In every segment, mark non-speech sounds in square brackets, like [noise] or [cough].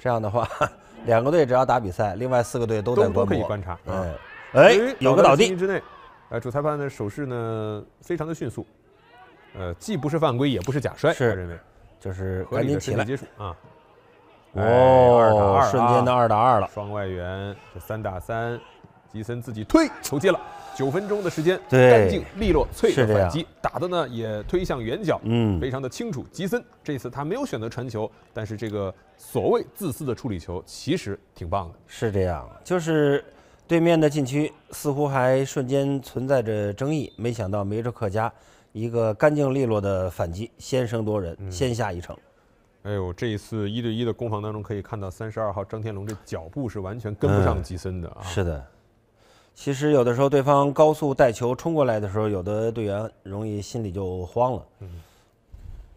这样的话，两个队只要打比赛，另外四个队都在观摩。都可以观察，哎，哎，有个倒地。之内，呃，主裁判的手势呢，非常的迅速，呃，既不是犯规，也不是假摔，我认为，就是赶紧起来接触啊。哦，二打二，瞬间的二打二了，双外援就三打三。吉森自己推球进了，九分钟的时间，干净利落，脆的反击，打的呢也推向远角，嗯，非常的清楚。吉森这次他没有选择传球，但是这个所谓自私的处理球其实挺棒的，是这样。就是对面的禁区似乎还瞬间存在着争议，没想到梅哲克加一个干净利落的反击，先声夺人，先下一城。哎，呦，这一次一对一的攻防当中可以看到，三十二号张天龙这脚步是完全跟不上吉森的啊，是的。其实有的时候，对方高速带球冲过来的时候，有的队员容易心里就慌了。嗯，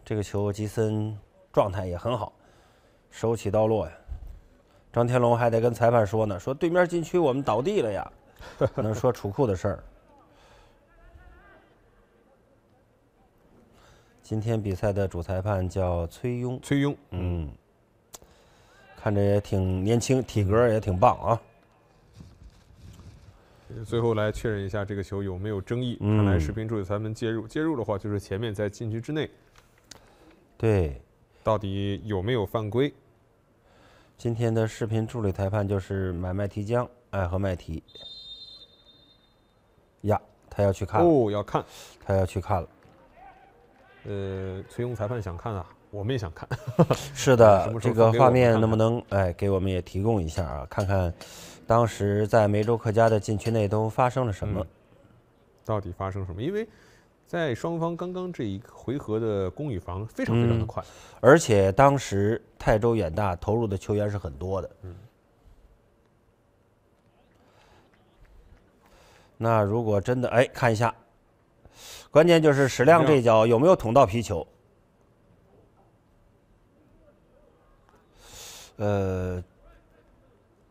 这个球，吉森状态也很好，手起刀落呀。张天龙还得跟裁判说呢，说对面禁区我们倒地了呀，可 [laughs] 能说储库的事儿。今天比赛的主裁判叫崔庸，崔庸，嗯，看着也挺年轻，体格也挺棒啊。最后来确认一下这个球有没有争议？看来视频助理裁判介入，介入的话就是前面在禁区之内。对，到底有没有犯规？今天的视频助理裁判就是买麦提江艾合麦提。呀，他要去看哦，要看，他要去看了。呃，崔勇裁判想看啊。我们也想看，[laughs] 是的，[laughs] 这个画面能不能哎给我们也提供一下啊？看看当时在梅州客家的禁区内都发生了什么，到底发生什么？因为在双方刚刚这一回合的攻与防非常非常的快，而且当时泰州远大投入的球员是很多的。嗯，那如果真的哎看一下，关键就是史亮这脚有没有捅到皮球？呃，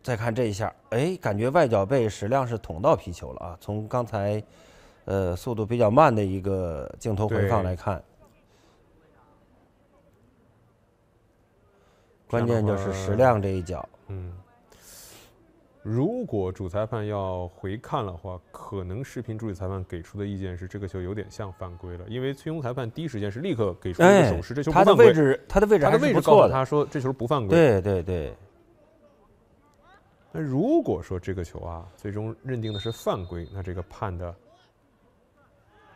再看这一下，哎，感觉外脚背矢亮是捅到皮球了啊！从刚才，呃，速度比较慢的一个镜头回放来看，关键就是矢亮这一脚，嗯。如果主裁判要回看的话，可能视频助理裁判给出的意见是这个球有点像犯规了，因为崔庸裁判第一时间是立刻给出一个手势，这球不犯规。他的位置，他的位置，他的位置告诉他说这球不犯规。对对对。那如果说这个球啊，最终认定的是犯规，那这个判的。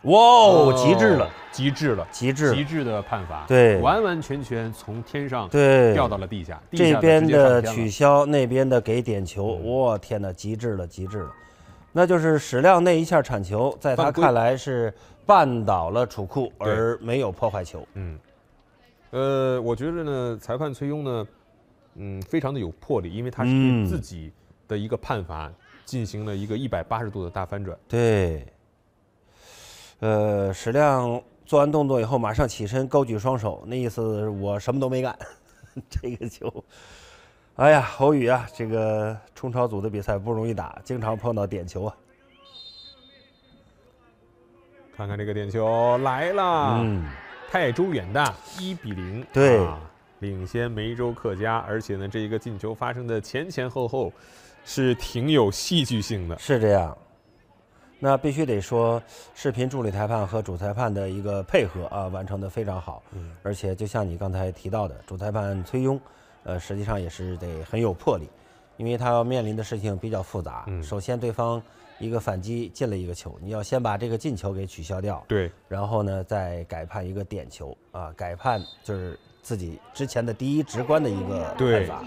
哇，哦，极致了，极致了，极致极致的判罚，对，完完全全从天上对掉到了地下，这边的取消，那边的给点球，我天哪，极致了，极致了，那就是史亮那一下铲球，在他看来是绊倒了楚库而没有破坏球。嗯，呃，我觉得呢，裁判崔庸呢，嗯，非常的有魄力，因为他是对自己的一个判罚进行了一个一百八十度的大翻转。对。呃，史亮做完动作以后，马上起身，高举双手，那意思我什么都没干。[laughs] 这个球，哎呀，侯宇啊，这个冲超组的比赛不容易打，经常碰到点球啊。看看这个点球来了，泰州远大一比零，对，领先梅州客家，而且呢，这一个进球发生的前前后后是挺有戏剧性的，是这样。那必须得说，视频助理裁判和主裁判的一个配合啊，完成的非常好。而且就像你刚才提到的，主裁判崔庸，呃，实际上也是得很有魄力，因为他要面临的事情比较复杂。首先，对方一个反击进了一个球，你要先把这个进球给取消掉，对，然后呢再改判一个点球啊，改判就是自己之前的第一直观的一个看法。